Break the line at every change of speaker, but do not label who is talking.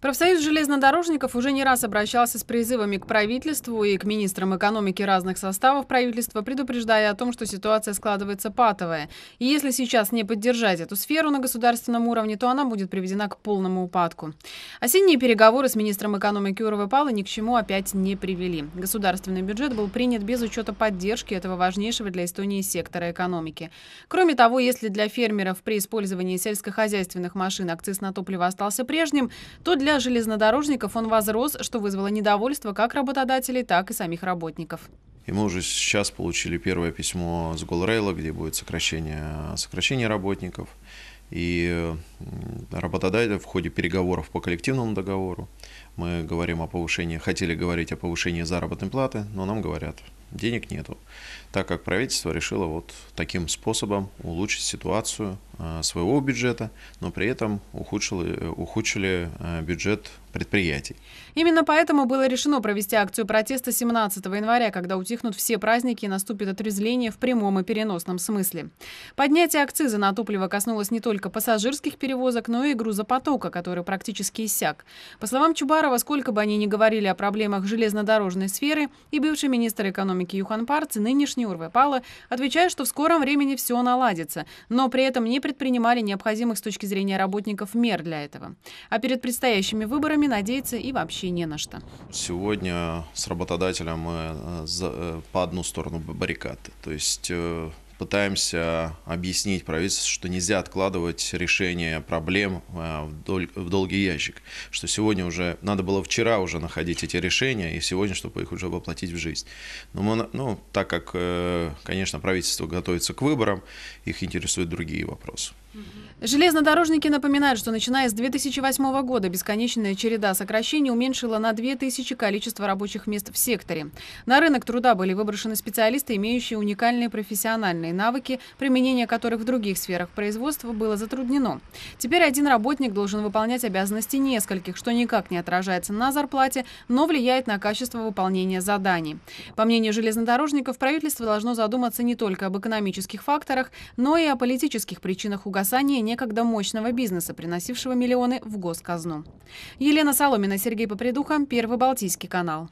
Профсоюз железнодорожников уже не раз обращался с призывами к правительству и к министрам экономики разных составов правительства, предупреждая о том, что ситуация складывается патовая. И если сейчас не поддержать эту сферу на государственном уровне, то она будет приведена к полному упадку. Осенние переговоры с министром экономики Урова Пала ни к чему опять не привели. Государственный бюджет был принят без учета поддержки этого важнейшего для Эстонии сектора экономики. Кроме того, если для фермеров при использовании сельскохозяйственных машин акциз на топливо остался прежним, то для для железнодорожников он возрос, что вызвало недовольство как работодателей, так и самих работников.
И мы уже сейчас получили первое письмо с Голрейла, где будет сокращение, сокращение работников. И работодатель в ходе переговоров по коллективному договору мы говорим о повышении, хотели говорить о повышении заработной платы, но нам говорят, денег нету, так как правительство решило вот таким способом улучшить ситуацию э, своего бюджета, но при этом э, ухудшили, ухудшили э, бюджет предприятий.
Именно поэтому было решено провести акцию протеста 17 января, когда утихнут все праздники и наступит отрезвление в прямом и переносном смысле. Поднятие акциза на топливо коснулось не только пассажирских перевозок, но и грузопотока, который практически иссяк. По словам Чубарова, сколько бы они ни говорили о проблемах железнодорожной сферы, и бывший министр экономики экономики Юханпарцы, нынешний Урве Пала, отвечает, что в скором времени все наладится, но при этом не предпринимали необходимых с точки зрения работников мер для этого. А перед предстоящими выборами надеяться и вообще не на что.
Сегодня с работодателем мы э, э, по одну сторону баррикады, То есть э, пытаемся объяснить правительству, что нельзя откладывать решение проблем э, в, долгий ящик, что сегодня уже, надо было вчера уже находить эти решения, и сегодня, чтобы их уже воплотить в жизнь. Но мы, ну, так как, э, конечно, правительство готовится к выборам, их интересуют другие вопросы.
Железнодорожники напоминают, что начиная с 2008 года бесконечная череда сокращений уменьшила на 2000 количество рабочих мест в секторе. На рынок труда были выброшены специалисты, имеющие уникальные профессиональные навыки, применение которых в других сферах производства было затруднено. Теперь один работник должен выполнять обязанности нескольких, что никак не отражается на зарплате, но влияет на качество выполнения заданий. По мнению железнодорожников, правительство должно задуматься не только об экономических факторах, но и о политических причинах угасания угасание некогда мощного бизнеса, приносившего миллионы в госказну. Елена Соломина, Сергей Попридуха, Первый Балтийский канал.